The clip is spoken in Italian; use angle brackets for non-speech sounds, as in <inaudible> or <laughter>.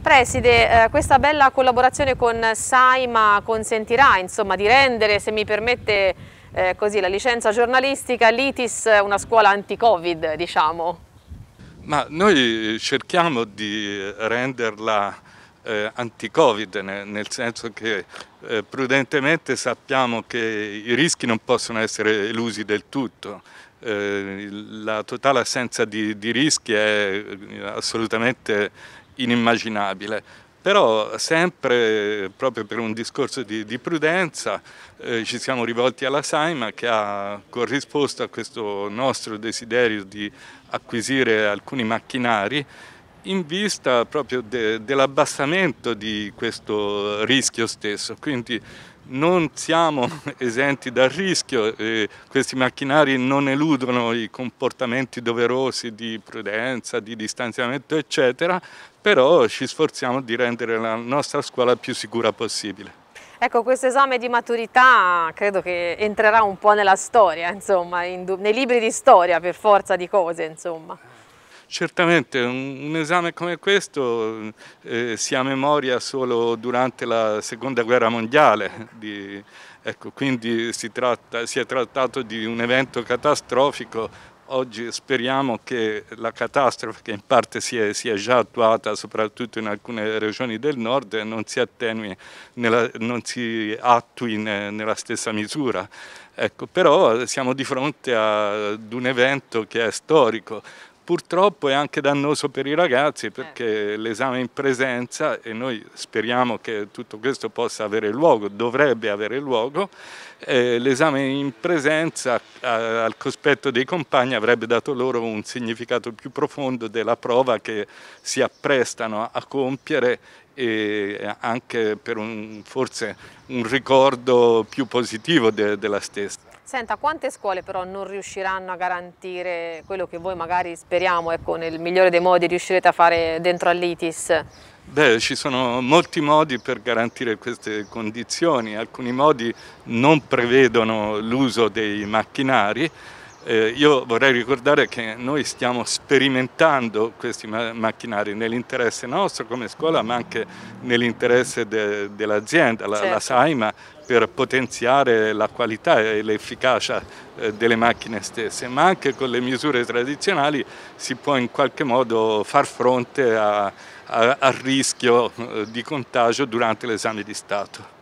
Preside, eh, questa bella collaborazione con Saima consentirà insomma, di rendere, se mi permette eh, così, la licenza giornalistica, l'ITIS una scuola anti-Covid, diciamo. Ma noi cerchiamo di renderla eh, anti-Covid, nel senso che eh, prudentemente sappiamo che i rischi non possono essere elusi del tutto. Eh, la totale assenza di, di rischi è eh, assolutamente inimmaginabile. Però sempre, proprio per un discorso di, di prudenza, eh, ci siamo rivolti alla Saima che ha corrisposto a questo nostro desiderio di acquisire alcuni macchinari in vista proprio de, dell'abbassamento di questo rischio stesso, quindi non siamo <laughs> esenti dal rischio, eh, questi macchinari non eludono i comportamenti doverosi di prudenza, di distanziamento eccetera, però ci sforziamo di rendere la nostra scuola più sicura possibile. Ecco, questo esame di maturità credo che entrerà un po' nella storia, insomma, in, nei libri di storia per forza di cose, insomma. Certamente un, esame come questo eh, si ha memoria solo durante la seconda guerra mondiale, di, ecco, quindi si, tratta, si è trattato di un evento catastrofico oggi speriamo che la catastrofe che in parte si è, si è, già attuata soprattutto in alcune regioni del nord non si attenui, nella, non si attui ne, nella stessa misura. Ecco, però siamo di fronte ad un evento che è storico, Purtroppo è anche dannoso per i ragazzi certo. perché l'esame in presenza, e noi speriamo che tutto questo possa avere luogo, dovrebbe avere luogo, eh, l'esame in presenza a, al cospetto dei compagni avrebbe dato loro un significato più profondo della prova che si apprestano a compiere e anche per un, forse un ricordo più positivo de, della stessa. Senta, quante scuole però non riusciranno a garantire quello che voi magari speriamo, ecco, nel migliore dei modi riuscirete a fare dentro all'ITIS? Beh, ci sono molti modi per garantire queste condizioni, alcuni modi non prevedono l'uso dei macchinari, eh, io vorrei ricordare che noi stiamo sperimentando questi ma macchinari nell'interesse nostro come scuola ma anche nell'interesse dell'azienda, la, certo. la, Saima per potenziare la qualità e l'efficacia eh, delle macchine stesse, ma anche con le misure tradizionali si può in qualche modo far fronte al rischio eh, di contagio durante l'esame di Stato.